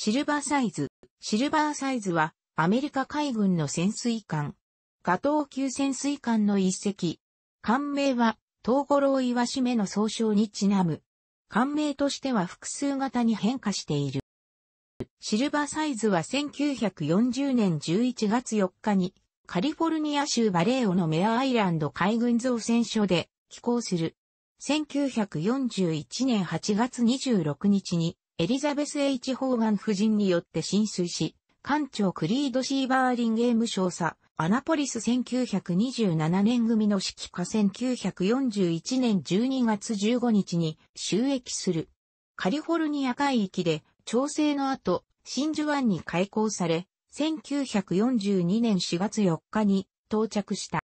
シルバーサイズ。シルバーサイズは、アメリカ海軍の潜水艦。ガトー級潜水艦の一隻。艦名は、東五郎岩締の総称にちなむ。艦名としては複数型に変化している。シルバーサイズは1940年11月4日に、カリフォルニア州バレーオのメアアイランド海軍造船所で寄港する。1941年8月26日にエリザベス・ H・ ホーガン夫人によって浸水し、艦長クリード・シーバーリンゲーム少佐、アナポリス1927年組の指揮下1941年12月15日に収益する。カリフォルニア海域で調整の後、真珠湾に開港され、1942年4月4日に到着した。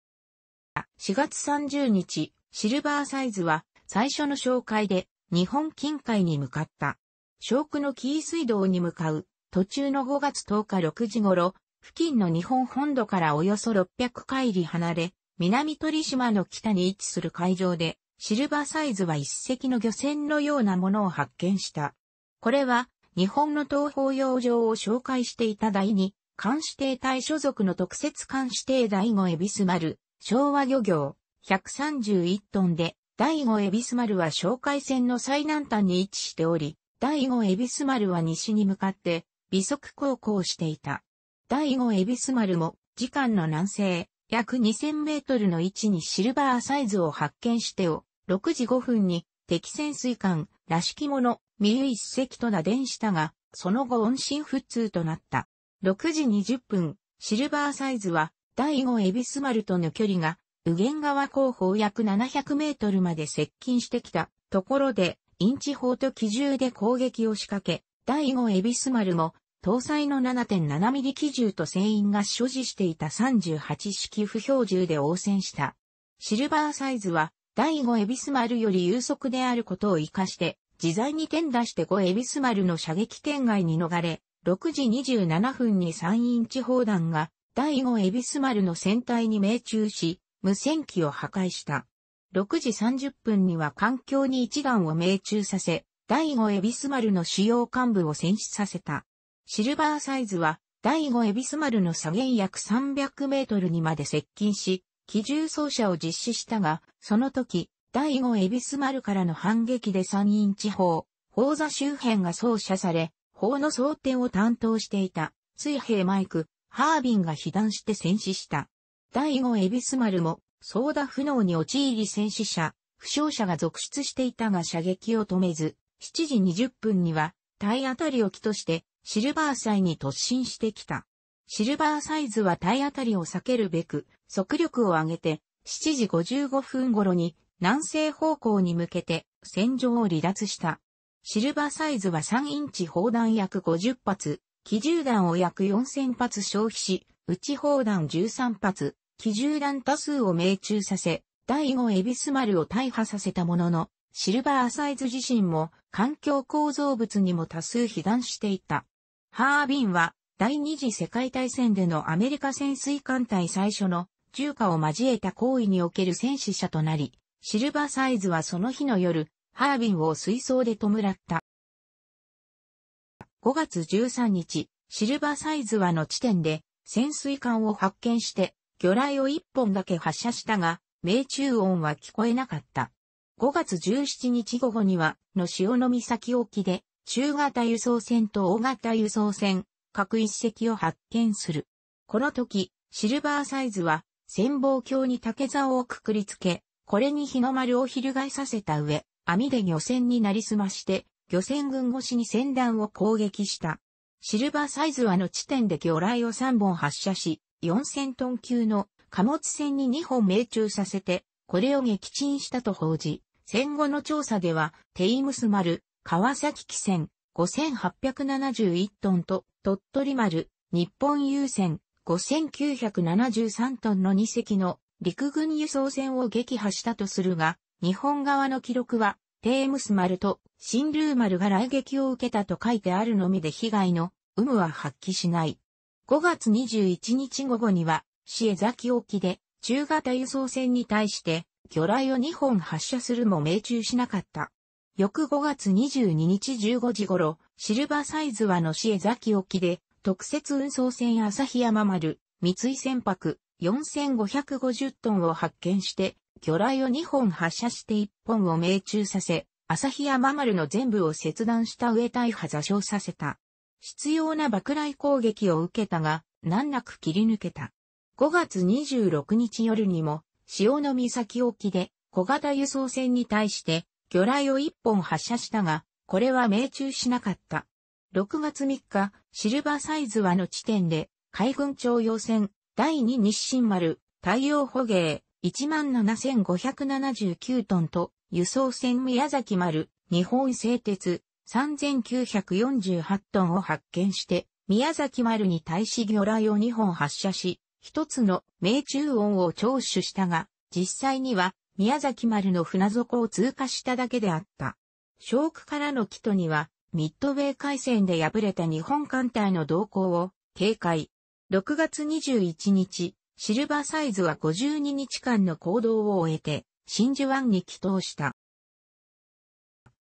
4月30日、シルバーサイズは最初の紹介で日本近海に向かった。小区の紀伊水道に向かう、途中の5月10日6時頃、付近の日本本土からおよそ600海里離れ、南鳥島の北に位置する海上で、シルバーサイズは一隻の漁船のようなものを発見した。これは、日本の東方洋上を紹介していた第二、監視艇隊所属の特設監視艇第五エビスマル、昭和漁業、131トンで、第五エビスマルは紹介船の最南端に位置しており、第5ビスマ丸は西に向かって、微速航行していた。第5ビスマ丸も、時間の南西、約2000メートルの位置にシルバーサイズを発見してを、6時5分に、敵潜水艦、らしきもの、右一隻と打電したが、その後音信不通となった。6時20分、シルバーサイズは、第5ビスマ丸との距離が、右検川後方約700メートルまで接近してきたところで、インチ砲と機銃で攻撃を仕掛け、第5エビス丸も、搭載の7 7ミリ機銃と船員が所持していた38式不標銃で応戦した。シルバーサイズは、第5エビス丸より有速であることを活かして、自在に転打して5エビス丸の射撃圏外に逃れ、6時27分に3インチ砲弾が、第5エビス丸の船体に命中し、無線機を破壊した。6時30分には環境に一眼を命中させ、第5エビスマルの主要幹部を戦死させた。シルバーサイズは、第5エビスマルの左舷約300メートルにまで接近し、機銃装射を実施したが、その時、第5エビスマルからの反撃で三イ地方、砲座周辺が装射され、砲の装填を担当していた、水平マイク、ハービンが被弾して戦死した。第5エビスマルも操舵不能に陥り戦死者、負傷者が続出していたが射撃を止めず、7時20分には体当たりを機としてシルバー祭に突進してきた。シルバーサイズは体当たりを避けるべく、速力を上げて、7時55分頃に南西方向に向けて戦場を離脱した。シルバーサイズは3インチ砲弾約50発、機銃弾を約4000発消費し、内砲弾13発、奇獣弾多数を命中させ、第5エビス丸を大破させたものの、シルバーサイズ自身も環境構造物にも多数被弾していた。ハービンは第二次世界大戦でのアメリカ潜水艦隊最初の重火を交えた行為における戦死者となり、シルバーサイズはその日の夜、ハービンを水槽で弔った。5月13日、シルバーサイズはの地点で潜水艦を発見して魚雷を1本だけ発射したが、命中音は聞こえなかった。5月17日午後には、の潮の岬沖で、中型輸送船と大型輸送船、各一隻を発見する。この時、シルバーサイズは、潜望鏡に竹竿をくくりつけ、これに日の丸を翻させた上、網で漁船になりすまして、漁船群越しに船団を攻撃した。シルバーサイズはの地点で魚雷を3本発射し、4000トン級の貨物船に2本命中させて、これを撃沈したと報じ、戦後の調査では、テイムス丸、川崎汽船、5871トンと、鳥取丸、日本郵船、5973トンの2隻の陸軍輸送船を撃破したとするが、日本側の記録は、テームス丸と新ルー丸が来撃を受けたと書いてあるのみで被害の有無は発揮しない。5月21日午後には、市江崎沖で中型輸送船に対して魚雷を2本発射するも命中しなかった。翌5月22日15時頃、シルバーサイズはの市江崎沖で特設運送船日山丸、三井船舶4550トンを発見して魚雷を2本発射して1本を命中させ、日山丸の全部を切断した上大破座礁させた。執拗な爆雷攻撃を受けたが、難なく切り抜けた。5月26日夜にも、潮の岬沖で小型輸送船に対して魚雷を1本発射したが、これは命中しなかった。6月3日、シルバーサイズはの地点で、海軍徴用船、第2日清丸、太陽捕鯨、17,579トンと、輸送船宮崎丸、日本製鉄、3948トンを発見して、宮崎丸に対し魚雷を2本発射し、一つの命中音を聴取したが、実際には宮崎丸の船底を通過しただけであった。シ区からの帰途には、ミッドウェー海戦で敗れた日本艦隊の動向を警戒。6月21日、シルバーサイズは52日間の行動を終えて、真珠湾に帰投した。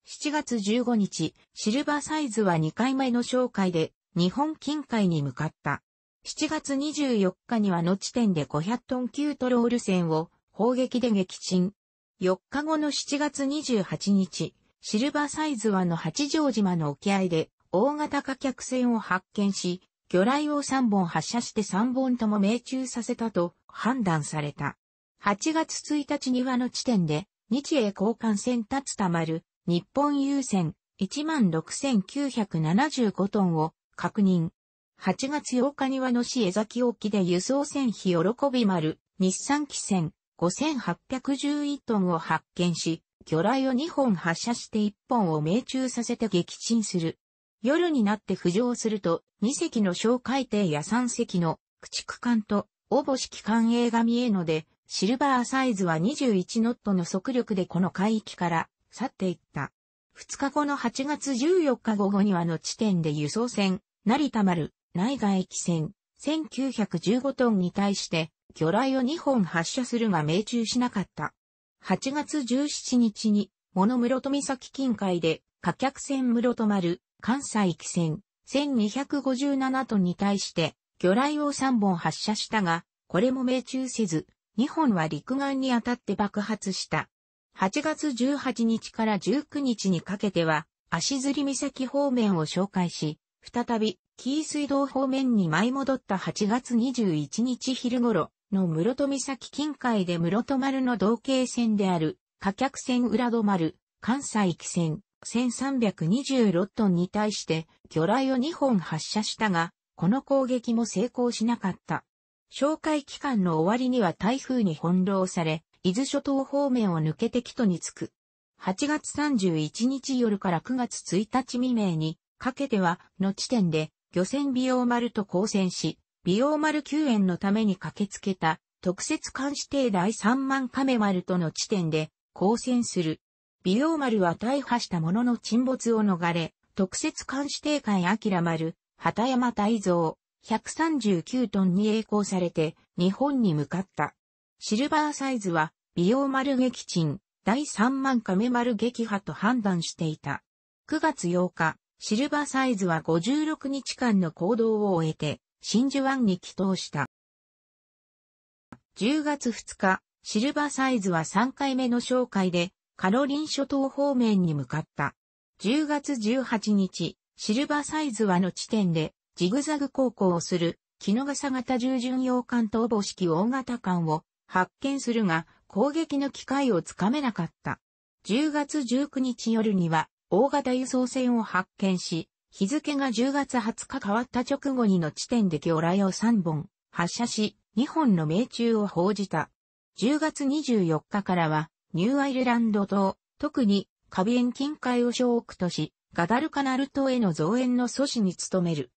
7月15日、シルバーサイズは2回目の紹介で日本近海に向かった。7月24日にはの地点で500トン級トロール船を砲撃で撃沈。4日後の7月28日、シルバーサイズはの八丈島の沖合で大型火客船を発見し、魚雷を3本発射して3本とも命中させたと判断された。8月1日にはの地点で日英交換船立つたまる日本郵船16,975トンを確認。8月8日にはの市江崎沖で輸送船費喜び丸、日産機船5811トンを発見し、魚雷を2本発射して1本を命中させて撃沈する。夜になって浮上すると、2隻の小海底や3隻の駆逐艦と、おぼし機艦映が見えので、シルバーサイズは21ノットの速力でこの海域から去っていった。2日後の8月14日午後にはの地点で輸送船、成田丸、内外駅船、1915トンに対して、魚雷を2本発射するが命中しなかった。8月17日に、物室戸岬近海で、火客船室戸丸、関西駅船、1257トンに対して、魚雷を3本発射したが、これも命中せず、2本は陸岸に当たって爆発した。8月18日から19日にかけては、足摺岬方面を紹介し、再び、紀伊水道方面に舞い戻った8月21日昼頃の室戸岬近海で室戸丸の同型船である、火客船浦戸丸、関西汽船、1326トンに対して、魚雷を2本発射したが、この攻撃も成功しなかった。紹介期間の終わりには台風に翻弄され、伊豆諸島方面を抜けて基戸に着く。8月31日夜から9月1日未明に、かけては、の地点で、漁船美容丸と交戦し、美容丸救援のために駆けつけた、特設監視艇第3万亀丸との地点で、交戦する。美容丸は大破したものの沈没を逃れ、特設監視艇艦明丸、畑山大蔵、139トンに栄光されて、日本に向かった。シルバーサイズは、美容丸撃沈、第3万亀丸撃破と判断していた。9月8日、シルバーサイズは56日間の行動を終えて、真珠湾に帰投した。10月2日、シルバーサイズは3回目の紹介で、カロリン諸島方面に向かった。10月18日、シルバーサイズはの地点で、ジグザグ航行をする、木の笠型従順洋艦とおぼしき大型艦を発見するが、攻撃の機会をつかめなかった。10月19日夜には大型輸送船を発見し、日付が10月20日変わった直後にの地点で魚雷を3本発射し、2本の命中を報じた。10月24日からは、ニューアイルランド島、特にカビエン近海を小奥とし、ガダルカナル島への増援の阻止に努める。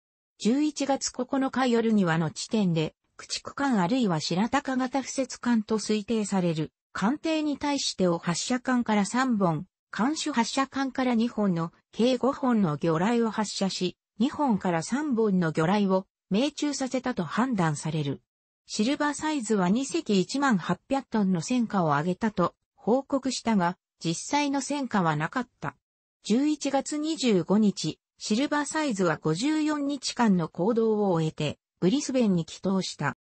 11月9日夜にはの地点で、駆逐艦あるいは白鷹型不設艦と推定される、艦艇に対してを発射艦から3本、艦首発射艦から2本の計5本の魚雷を発射し、2本から3本の魚雷を命中させたと判断される。シルバーサイズは2隻1万800トンの戦果を上げたと報告したが、実際の戦果はなかった。11月25日、シルバーサイズは54日間の行動を終えて、ブリスベンに帰投した。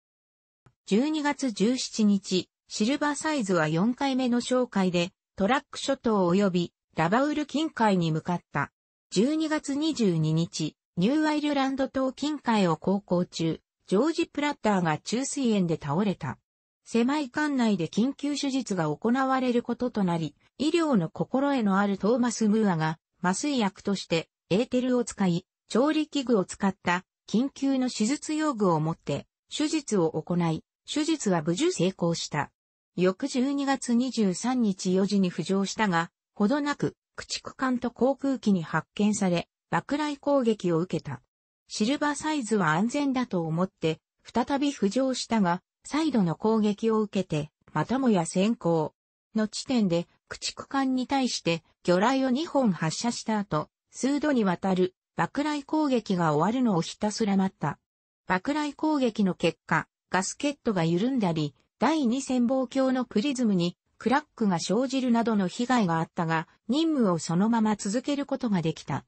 12月17日、シルバーサイズは4回目の紹介で、トラック諸島及びラバウル近海に向かった。12月22日、ニューアイルランド島近海を航行中、ジョージ・プラッターが中水炎で倒れた。狭い館内で緊急手術が行われることとなり、医療の心得のあるトーマス・ムーアが麻酔薬としてエーテルを使い、調理器具を使った緊急の手術用具を持って手術を行い、手術は無事成功した。翌12月23日4時に浮上したが、ほどなく駆逐艦と航空機に発見され、爆雷攻撃を受けた。シルバーサイズは安全だと思って、再び浮上したが、再度の攻撃を受けて、またもや先行。の地点で、駆逐艦に対して魚雷を2本発射した後、数度にわたる爆雷攻撃が終わるのをひたすら待った。爆雷攻撃の結果、ガスケットが緩んだり、第二潜望鏡のプリズムにクラックが生じるなどの被害があったが、任務をそのまま続けることができた。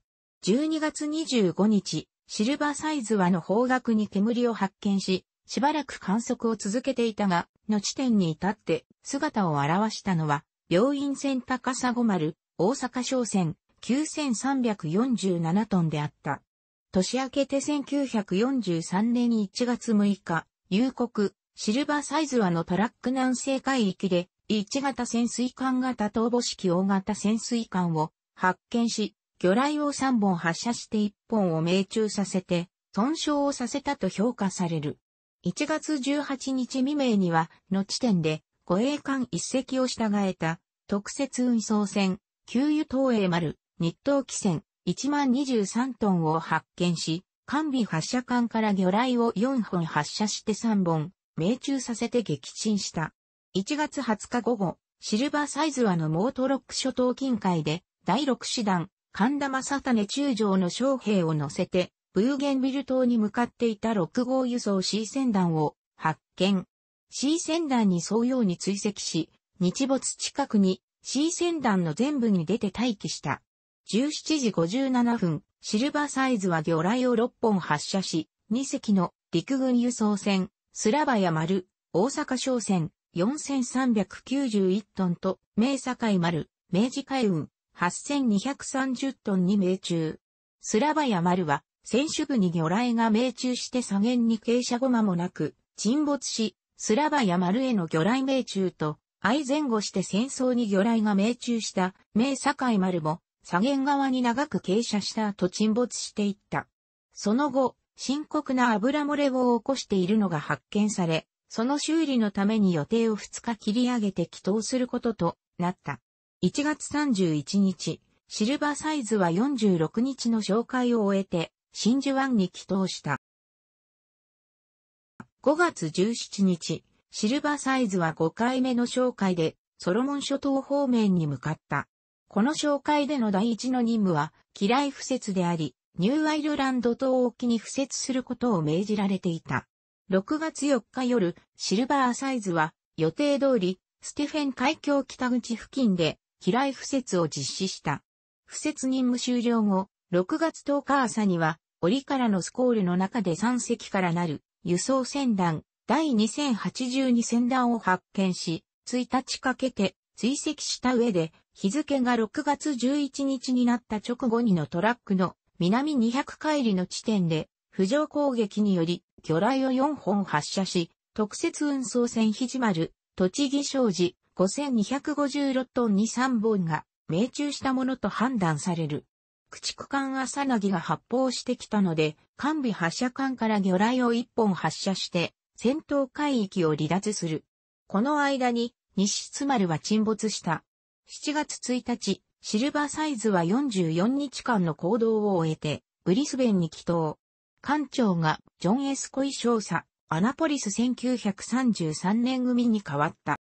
12月25日、シルバーサイズはの方角に煙を発見し、しばらく観測を続けていたが、の地点に至って姿を現したのは、病院船高砂丸、大阪商船、9347トンであった。年明けて1943年1月6日、夕刻、シルバーサイズはのトラック南西海域で、1型潜水艦型逃母式大型潜水艦を発見し、魚雷を3本発射して1本を命中させて、損傷をさせたと評価される。1月18日未明には、の地点で、護衛艦1隻を従えた、特設運送船、給油東映丸、日東汽船1023トンを発見し、完備発射管から魚雷を4本発射して3本、命中させて撃沈した。1月20日午後、シルバーサイズはのモートロック諸島近海で、第6師団、神田正種中将の将兵を乗せて、ブーゲンビル島に向かっていた6号輸送 C 船団を発見。C 船団に沿うように追跡し、日没近くに C 船団の全部に出て待機した。17時57分、シルバーサイズは魚雷を6本発射し、2隻の陸軍輸送船、スラバヤ丸、大阪商船、4391トンと、明堺丸、明治海運、8230トンに命中。スラバヤ丸は、船首部に魚雷が命中して左舷に傾斜後間もなく、沈没し、スラバヤ丸への魚雷命中と、相前後して戦争に魚雷が命中した、明堺丸も、左舷側に長く傾斜した後沈没していった。その後、深刻な油漏れを起こしているのが発見され、その修理のために予定を2日切り上げて祈祷することとなった。1月31日、シルバーサイズは46日の紹介を終えて、真珠湾に祈祷した。5月17日、シルバーサイズは5回目の紹介で、ソロモン諸島方面に向かった。この紹介での第一の任務は、機雷不設であり、ニューアイルランド島沖に不設することを命じられていた。6月4日夜、シルバーサイズは、予定通り、ステフェン海峡北口付近で、機雷不設を実施した。不設任務終了後、6月10日朝には、折からのスコールの中で3隻からなる、輸送船団、第2082船団を発見し、1日かけて追跡した上で日付が6月11日になった直後にのトラックの南200海里の地点で、浮上攻撃により、魚雷を4本発射し、特設運送船ひじまる、栃木商事、5256トンに3本が命中したものと判断される。駆逐艦朝なぎが発砲してきたので、艦備発射艦から魚雷を1本発射して、戦闘海域を離脱する。この間に、西津丸は沈没した。7月1日、シルバーサイズは44日間の行動を終えて、ブリスベンに帰島。艦長がジョン・エスコイ少佐、アナポリス1933年組に変わった。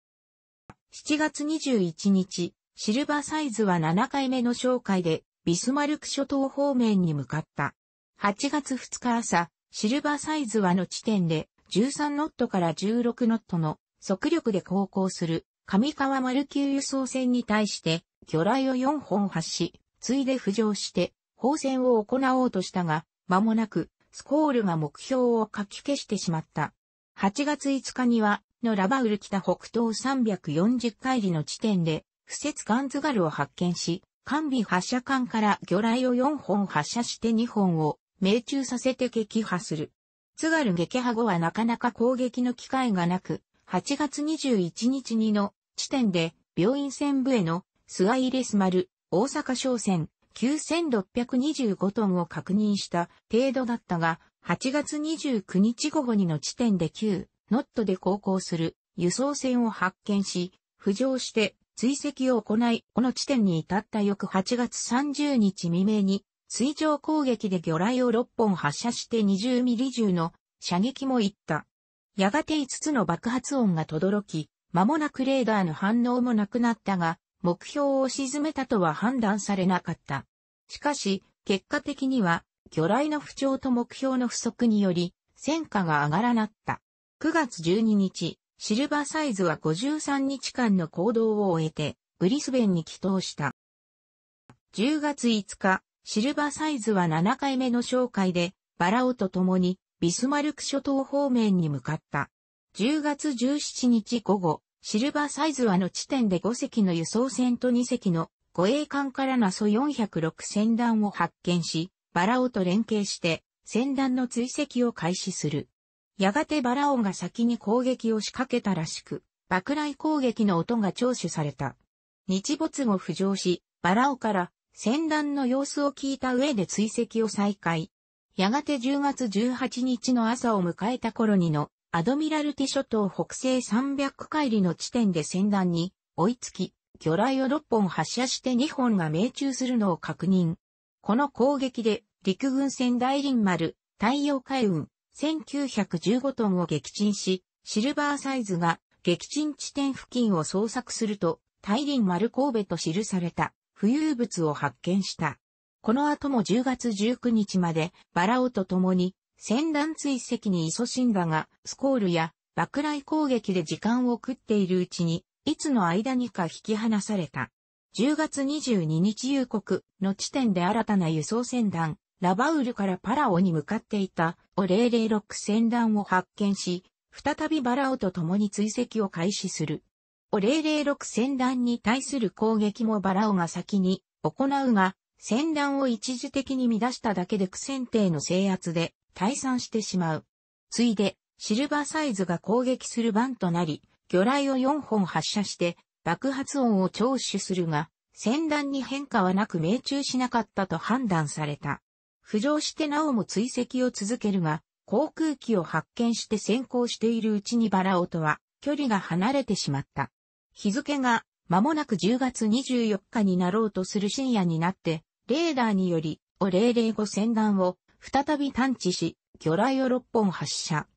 7月21日、シルバーサイズは7回目の紹介で、ビスマルク諸島方面に向かった。8月2日朝、シルバーサイズはの地点で、13ノットから16ノットの速力で航行する上川丸級輸送船に対して、魚雷を4本発し、ついで浮上して、放船を行おうとしたが、間もなく、スコールが目標を書き消してしまった。8月5日には、のラバウル北北東340海里の地点で、不設ガンズガルを発見し、艦尾発射艦から魚雷を4本発射して2本を命中させて撃破する。津軽撃破後はなかなか攻撃の機会がなく、8月21日にの地点で病院船部へのスアイレス丸大阪商船9625トンを確認した程度だったが、8月29日午後にの地点で9ノットで航行する輸送船を発見し、浮上して追跡を行い、この地点に至った翌8月30日未明に、水上攻撃で魚雷を6本発射して20ミリ銃の射撃もいった。やがて5つの爆発音が轟き、間もなくレーダーの反応もなくなったが、目標を沈めたとは判断されなかった。しかし、結果的には、魚雷の不調と目標の不足により、戦果が上がらなった。9月12日、シルバーサイズは53日間の行動を終えて、ブリスベンに帰投した。10月5日、シルバーサイズは7回目の紹介で、バラオと共にビスマルク諸島方面に向かった。10月17日午後、シルバーサイズはの地点で5隻の輸送船と2隻の護衛艦からナソ406船団を発見し、バラオと連携して船団の追跡を開始する。やがてバラオが先に攻撃を仕掛けたらしく、爆雷攻撃の音が聴取された。日没後浮上し、バラオから船団の様子を聞いた上で追跡を再開。やがて10月18日の朝を迎えた頃にのアドミラルティ諸島北西300海里の地点で船団に追いつき、魚雷を6本発射して2本が命中するのを確認。この攻撃で陸軍船大輪丸、太陽海運、1915トンを撃沈し、シルバーサイズが撃沈地点付近を捜索すると、大輪丸神戸と記された浮遊物を発見した。この後も10月19日までバラオと共に戦乱追跡に勤しんだが、スコールや爆雷攻撃で時間を食っているうちに、いつの間にか引き離された。10月22日夕刻の地点で新たな輸送船団、ラバウルからパラオに向かっていた、オ006船団を発見し、再びバラオと共に追跡を開始する。オ006船団に対する攻撃もバラオが先に行うが、船団を一時的に乱しただけで苦戦艇の制圧で退散してしまう。ついで、シルバーサイズが攻撃する番となり、魚雷を4本発射して爆発音を聴取するが、戦弾に変化はなく命中しなかったと判断された。浮上してなおも追跡を続けるが、航空機を発見して先行しているうちにバラオとは距離が離れてしまった。日付が間もなく10月24日になろうとする深夜になって、レーダーにより、お005戦弾を再び探知し、魚雷を6本発射。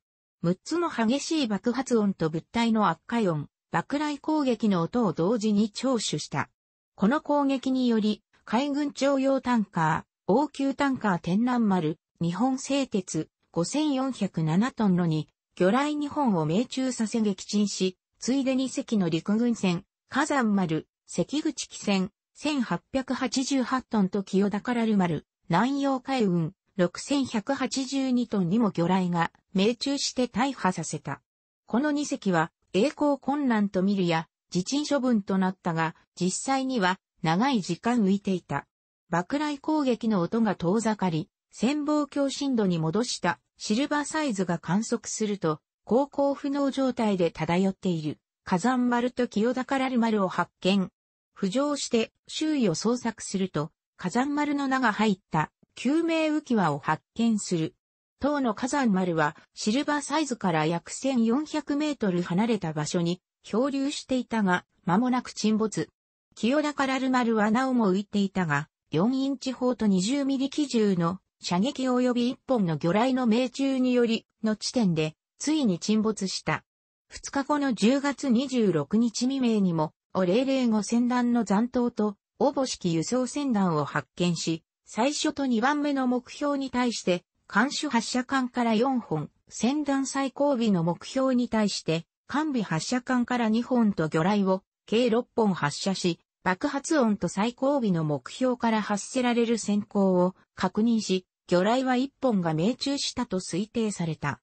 6つの激しい爆発音と物体の悪化音、爆雷攻撃の音を同時に聴取した。この攻撃により、海軍徴用タンカー、応急タンカー天南丸、日本製鉄、5407トンのに、魚雷2本を命中させ撃沈し、ついでに隻の陸軍船、火山丸、関口汽船、1888トンと清田からる丸、南洋海運、6182トンにも魚雷が命中して大破させた。この2隻は、栄光困難と見るや、自沈処分となったが、実際には長い時間浮いていた。爆雷攻撃の音が遠ざかり、潜望鏡深度に戻したシルバーサイズが観測すると、航行不能状態で漂っている火山丸と清高ラル丸を発見。浮上して周囲を捜索すると、火山丸の名が入った救命浮き輪を発見する。当の火山丸はシルバーサイズから約1400メートル離れた場所に漂流していたが、間もなく沈没。清田からる丸はなおも浮いていたが、4インチ砲と20ミリ機銃の射撃及び1本の魚雷の命中によりの地点で、ついに沈没した。2日後の10月26日未明にも、お005船団の残党と、おぼしき輸送船団を発見し、最初と2番目の目標に対して、艦首発射管から4本、船団最後尾の目標に対して、艦尾発射管から2本と魚雷を計6本発射し、爆発音と最後尾の目標から発せられる先行を確認し、魚雷は1本が命中したと推定された。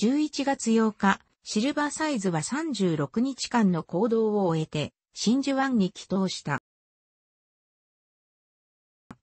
11月8日、シルバーサイズは36日間の行動を終えて、真珠湾に帰投した。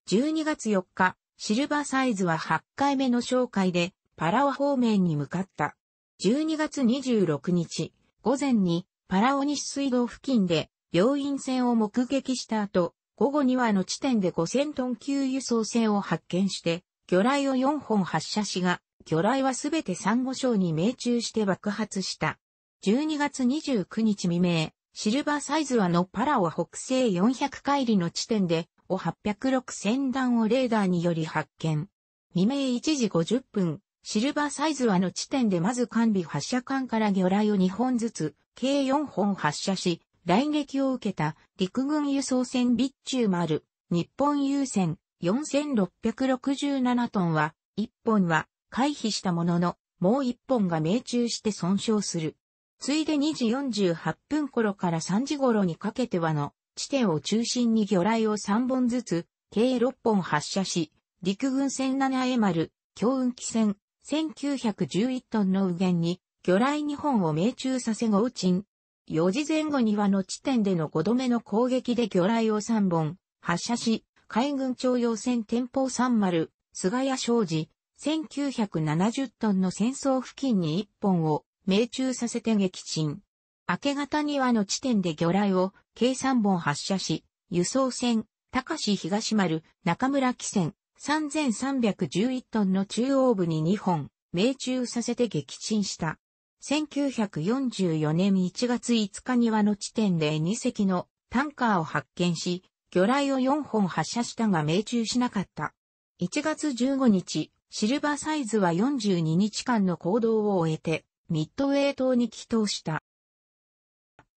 12月4日、シルバーサイズは8回目の紹介で、パラオ方面に向かった。12月26日、午前に、パラオ西水道付近で、病院船を目撃した後、午後にはの地点で5000トン級輸送船を発見して、魚雷を4本発射しが、魚雷はすべて珊瑚礁に命中して爆発した。12月29日未明、シルバーサイズはのパラオ北西400海里の地点で、を806戦団をレーダーにより発見。未明1時50分、シルバーサイズはの地点でまず完備発射管から魚雷を2本ずつ、計4本発射し、雷撃を受けた陸軍輸送船ビッチュマ丸、日本優先4667トンは、1本は回避したものの、もう1本が命中して損傷する。ついで2時48分頃から3時頃にかけてはの地点を中心に魚雷を3本ずつ、計6本発射し、陸軍船7 a 丸、強運機船、1911トンの右舷に、魚雷2本を命中させ合沈。4時前後にはの地点での5度目の攻撃で魚雷を3本、発射し、海軍徴用船天保30、菅谷昌司、1970トンの戦争付近に1本を命中させて撃沈。明け方にはの地点で魚雷を計3本発射し、輸送船、高市東丸、中村汽船、3311トンの中央部に2本、命中させて撃沈した。1944年1月5日にはの地点で2隻のタンカーを発見し、魚雷を4本発射したが命中しなかった。1月15日、シルバーサイズは42日間の行動を終えて、ミッドウェイ島に帰投した。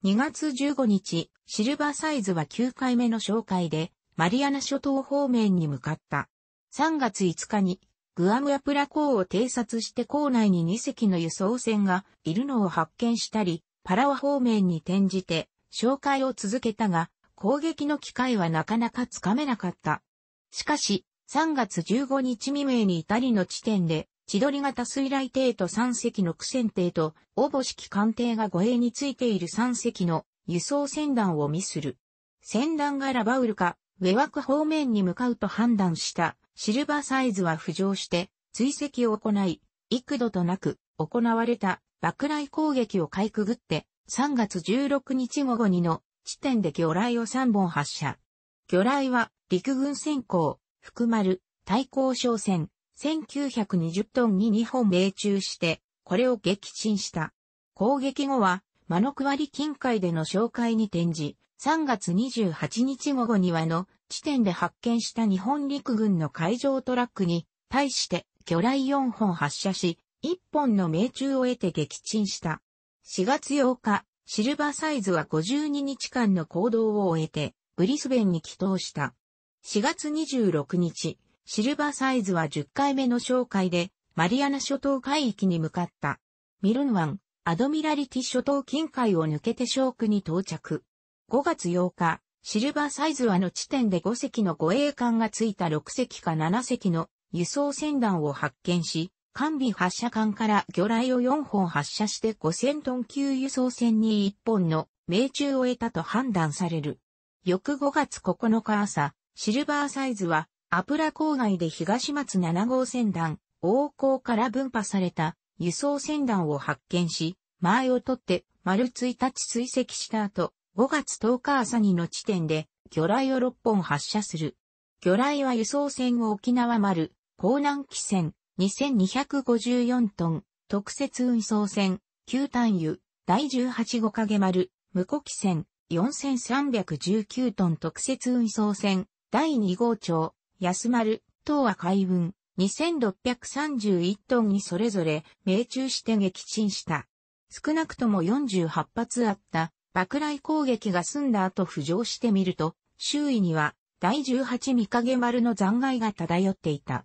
2月15日、シルバーサイズは9回目の紹介で、マリアナ諸島方面に向かった。3月5日に、グアムアプラ港を偵察して港内に2隻の輸送船がいるのを発見したり、パラワ方面に転じて、紹介を続けたが、攻撃の機会はなかなかつかめなかった。しかし、3月15日未明に至りの地点で、千鳥型水雷艇と三隻の苦戦艇と、応募式艦艇が護衛についている三隻の輸送船団を見する。船団がラバウルか、ウェワク方面に向かうと判断したシルバーサイズは浮上して追跡を行い、幾度となく行われた爆雷攻撃をかいくぐって、3月16日午後にの地点で魚雷を3本発射。魚雷は陸軍戦港、福丸、対抗商船、1920トンに2本命中して、これを撃沈した。攻撃後は、マノクワリ近海での紹介に転じ、3月28日午後にはの地点で発見した日本陸軍の海上トラックに対して魚雷4本発射し、1本の命中を得て撃沈した。4月8日、シルバーサイズは52日間の行動を終えて、ブリスベンに帰投した。4月26日、シルバーサイズは10回目の紹介で、マリアナ諸島海域に向かった。ミルン湾、アドミラリティ諸島近海を抜けてショークに到着。5月8日、シルバーサイズはの地点で5隻の護衛艦がついた6隻か7隻の輸送船団を発見し、完備発射艦から魚雷を4本発射して5000トン級輸送船に1本の命中を得たと判断される。翌5月9日朝、シルバーサイズはアプラ郊外で東松7号船団、王港から分派された輸送船団を発見し、前を取って丸1日追跡した後、5月10日朝にの地点で魚雷を6本発射する。魚雷は輸送船を沖縄丸、港南汽船、2254トン、特設運送船、旧単油、第18五影丸、無呼汽船、4319トン特設運送船、第2号町、安丸、東和海運、2631トンにそれぞれ命中して撃沈した。少なくとも48発あった爆雷攻撃が済んだ後浮上してみると、周囲には第18三影丸の残骸が漂っていた。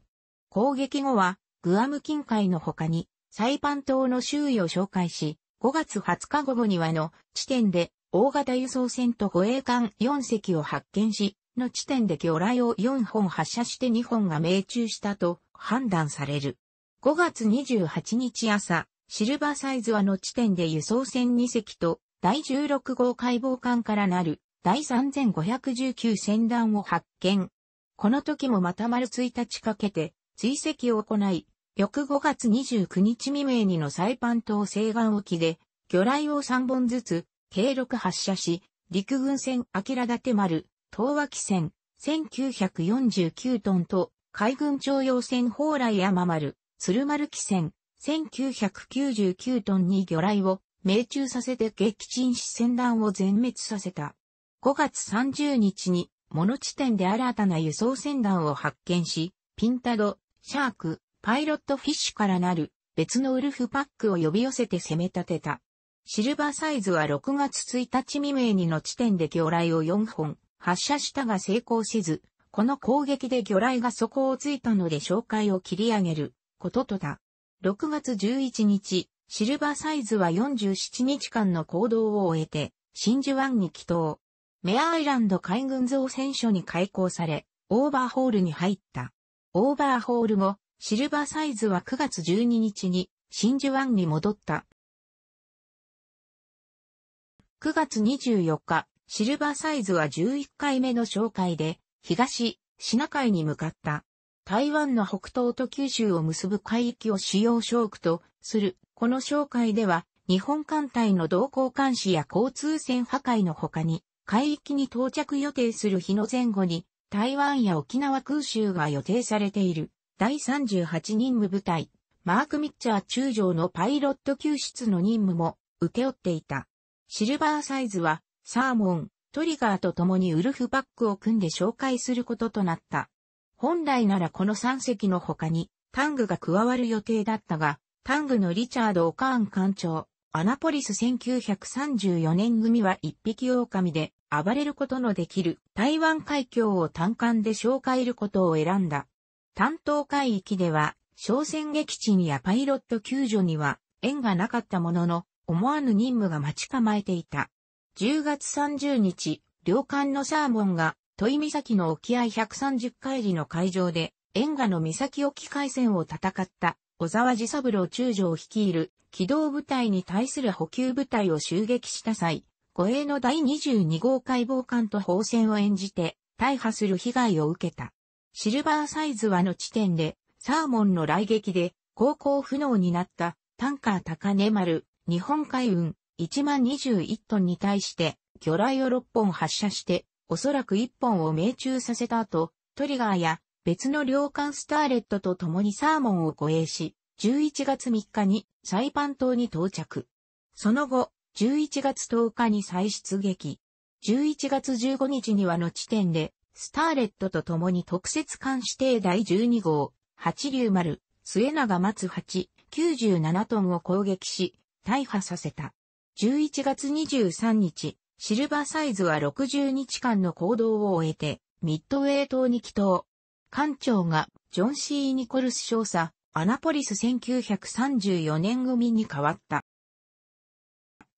攻撃後は、グアム近海の他に、サイパン島の周囲を紹介し、5月20日午後にはの地点で、大型輸送船と護衛艦4隻を発見し、の地点で魚雷を4本発射して2本が命中したと判断される。5月28日朝、シルバーサイズはの地点で輸送船2隻と第16号解剖艦からなる第3519船団を発見。この時もまた丸1日かけて追跡を行い、翌5月29日未明にのサイパン島西岸沖で魚雷を3本ずつ、計6発射し、陸軍船明立丸、東和汽船、1949トンと、海軍徴用船蓬莱山丸、鶴丸汽船、1999トンに魚雷を命中させて撃沈し船団を全滅させた。5月30日に、物地点で新たな輸送船団を発見し、ピンタド、シャーク、パイロットフィッシュからなる別のウルフパックを呼び寄せて攻め立てた。シルバーサイズは6月1日未明にの地点で魚雷を4本、発射したが成功せず、この攻撃で魚雷が底をついたので紹介を切り上げることとだ。6月11日、シルバーサイズは47日間の行動を終えて、真珠湾に帰島。メアアイランド海軍造船所に開港され、オーバーホールに入った。オーバーホール後、シルバーサイズは9月12日に真珠湾に戻った。9月24日、シルバーサイズは11回目の紹介で、東、シナ海に向かった。台湾の北東と九州を結ぶ海域を主要ークとする、この紹介では、日本艦隊の同向監視や交通船破壊の他に、海域に到着予定する日の前後に、台湾や沖縄空襲が予定されている、第38任務部隊、マーク・ミッチャー中将のパイロット救出の任務も、請け負っていた。シルバーサイズは、サーモン、トリガーと共にウルフバックを組んで紹介することとなった。本来ならこの3隻の他に、タングが加わる予定だったが、タングのリチャード・オカーン艦長、アナポリス1934年組は一匹狼で暴れることのできる台湾海峡を単艦で紹介ることを選んだ。担当海域では、商船撃沈やパイロット救助には縁がなかったものの、思わぬ任務が待ち構えていた。10月30日、両艦のサーモンが、トイ岬の沖合130海里の海上で、沿下の岬沖海戦を戦った、小沢治三郎中将率いる、機動部隊に対する補給部隊を襲撃した際、護衛の第22号解剖艦と砲戦を演じて、大破する被害を受けた。シルバーサイズはの地点で、サーモンの来撃で、航行不能になった、タンカー高根丸、日本海運、1万21トンに対して、魚雷を6本発射して、おそらく1本を命中させた後、トリガーや別の領艦スターレットと共にサーモンを護衛し、11月3日にサイパン島に到着。その後、11月10日に再出撃。11月15日にはの地点で、スターレットと共に特設艦指定第12号、八竜丸、末永松八、97トンを攻撃し、大破させた。11月23日、シルバーサイズは60日間の行動を終えて、ミッドウェー島に帰島。艦長が、ジョン・シー・ニコルス少佐、アナポリス1934年組に変わった。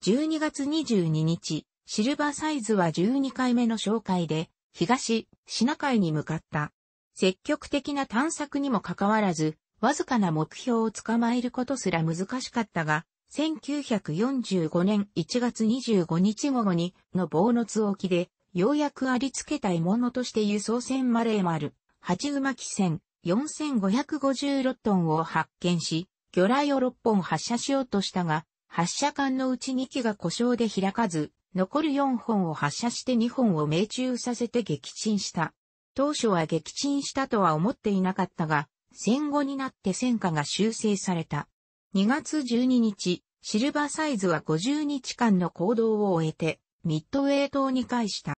12月22日、シルバーサイズは12回目の紹介で、東、シナ海に向かった。積極的な探索にもかかわらず、わずかな目標を捕まえることすら難しかったが、1945年1月25日午後に、の棒の津沖で、ようやくありつけた獲物として輸送船マレー丸、八馬機船、4556トンを発見し、魚雷を6本発射しようとしたが、発射管のうち2機が故障で開かず、残る4本を発射して2本を命中させて撃沈した。当初は撃沈したとは思っていなかったが、戦後になって戦火が修正された。2月12日、シルバーサイズは50日間の行動を終えて、ミッドウェイ島に返した。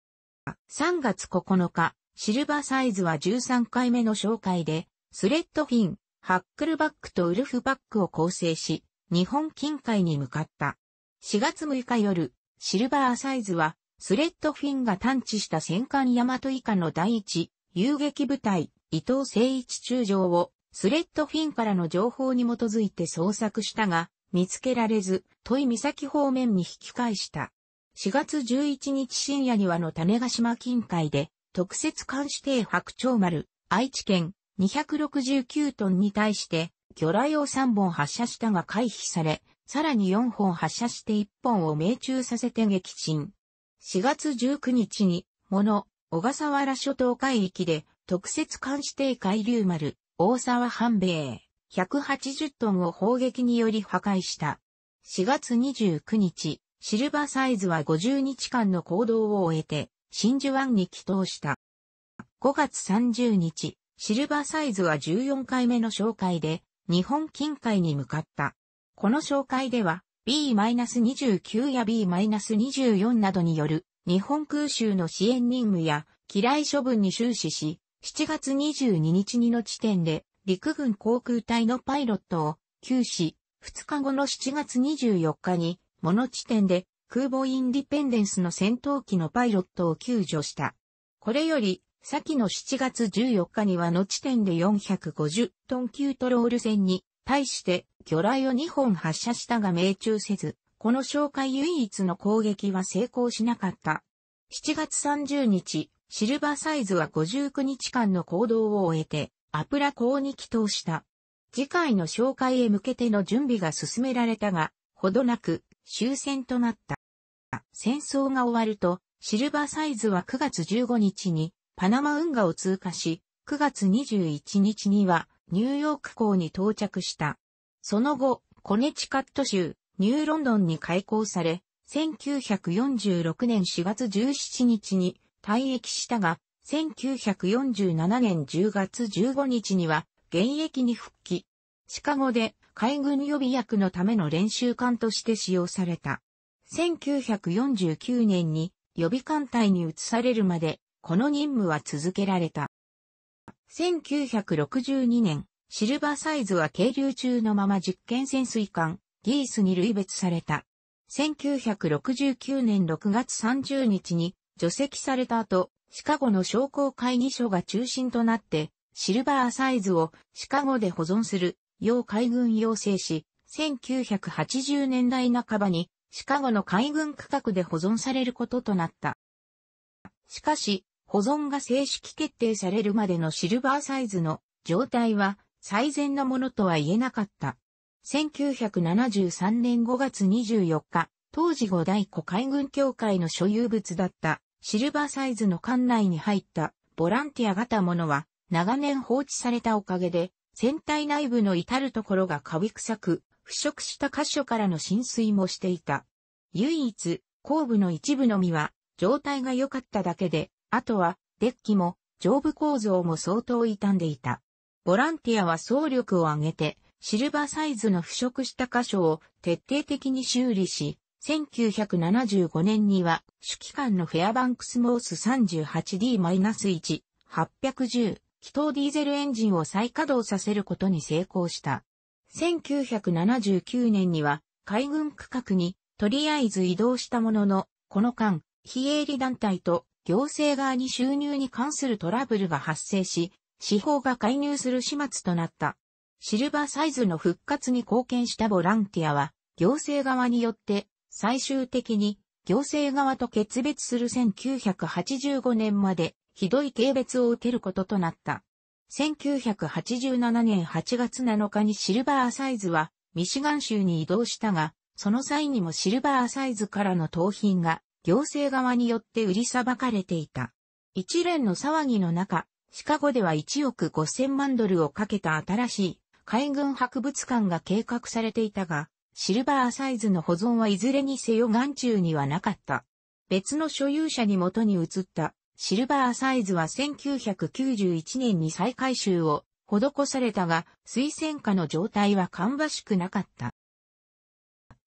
3月9日、シルバーサイズは13回目の紹介で、スレッドフィン、ハックルバックとウルフバックを構成し、日本近海に向かった。4月6日夜、シルバーサイズは、スレッドフィンが探知した戦艦ヤマト以下の第一、遊撃部隊、伊藤誠一中将を、スレッドフィンからの情報に基づいて捜索したが、見つけられず、問い岬方面に引き返した。4月11日深夜にはの種ヶ島近海で、特設監視艇白鳥丸、愛知県269トンに対して、魚雷を3本発射したが回避され、さらに4本発射して1本を命中させて撃沈。4月19日に、の、小笠原諸島海域で、特設監視艇海流丸、大沢半兵衛。180トンを砲撃により破壊した。4月29日、シルバサイズは50日間の行動を終えて、真珠湾に帰投した。5月30日、シルバサイズは14回目の紹介で、日本近海に向かった。この紹介では、B-29 や B-24 などによる日本空襲の支援任務や機雷処分に終始し、7月22日にの地点で陸軍航空隊のパイロットを、救死。2日後の7月24日に、モノ地点で、空母インディペンデンスの戦闘機のパイロットを救助した。これより、先の7月14日にはの地点で450トン級トロール船に対して魚雷を2本発射したが命中せず、この紹介唯一の攻撃は成功しなかった。7月30日、シルバーサイズは59日間の行動を終えて、アプラ港に帰投した。次回の紹介へ向けての準備が進められたが、ほどなく終戦となった。戦争が終わると、シルバーサイズは9月15日にパナマ運河を通過し、9月21日にはニューヨーク港に到着した。その後、コネチカット州、ニューロンドンに開港され、1946年4月17日に退役したが、1947年10月15日には現役に復帰。シカゴで海軍予備役のための練習艦として使用された。1949年に予備艦隊に移されるまで、この任務は続けられた。1962年、シルバーサイズは係留中のまま実験潜水艦、ギースに類別された。1969年6月30日に除籍された後、シカゴの商工会議所が中心となって、シルバーサイズをシカゴで保存する、要海軍要請し、1980年代半ばにシカゴの海軍区画で保存されることとなった。しかし、保存が正式決定されるまでのシルバーサイズの状態は最善のものとは言えなかった。1973年5月24日、当時五大湖海軍協会の所有物だったシルバーサイズの館内に入ったボランティア型ものは長年放置されたおかげで、船体内部の至るところがカビ臭く、腐食した箇所からの浸水もしていた。唯一、後部の一部のみは状態が良かっただけで、あとはデッキも上部構造も相当傷んでいた。ボランティアは総力を挙げて、シルバーサイズの腐食した箇所を徹底的に修理し、1975年には、主機関のフェアバンクスモース 38D-1、810、気筒ディーゼルエンジンを再稼働させることに成功した。1979年には、海軍区画に、とりあえず移動したものの、この間、非営利団体と行政側に収入に関するトラブルが発生し、司法が介入する始末となった。シルバーサイズの復活に貢献したボランティアは、行政側によって最終的に行政側と決別する1985年までひどい軽蔑を受けることとなった。1987年8月7日にシルバーサイズはミシガン州に移動したが、その際にもシルバーサイズからの盗品が行政側によって売りさばかれていた。一連の騒ぎの中、シカゴでは1億5000万ドルをかけた新しい海軍博物館が計画されていたが、シルバーサイズの保存はいずれにせよ眼中にはなかった。別の所有者に元に移ったシルバーサイズは1991年に再回収を施されたが、推薦下の状態は芳しくなかった。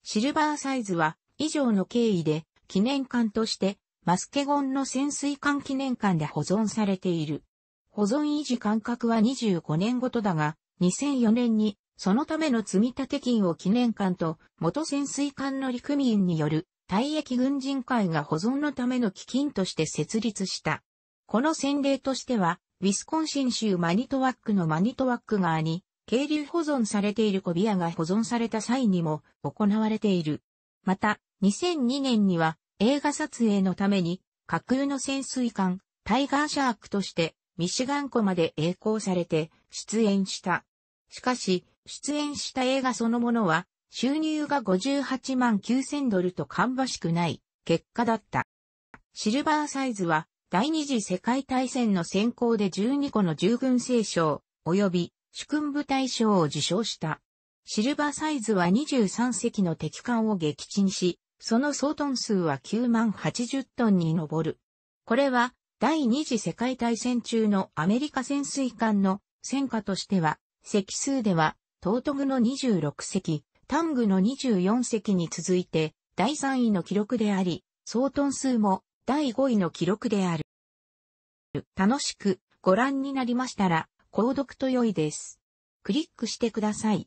シルバーサイズは以上の経緯で記念館としてマスケゴンの潜水艦記念館で保存されている。保存維持間隔は25年ごとだが、2004年にそのための積立金を記念館と元潜水艦の陸民による退役軍人会が保存のための基金として設立した。この先例としては、ウィスコンシン州マニトワックのマニトワック側に、渓流保存されている小部屋が保存された際にも行われている。また、2002年には映画撮影のために架空の潜水艦タイガーシャークとしてミシガン湖まで栄光されて出演した。しかし、出演した映画そのものは、収入が58万9000ドルと芳しくない結果だった。シルバーサイズは、第二次世界大戦の先行で12個の従軍聖賞、及び主君部隊賞を受賞した。シルバーサイズは23隻の敵艦を撃沈し、その総トン数は9万80トンに上る。これは第二次世界大戦中のアメリカ潜水艦の戦果としては、隻数では東都具の26隻、丹具の24隻に続いて、第3位の記録であり、総トン数も第5位の記録である。楽しくご覧になりましたら、購読と良いです。クリックしてください。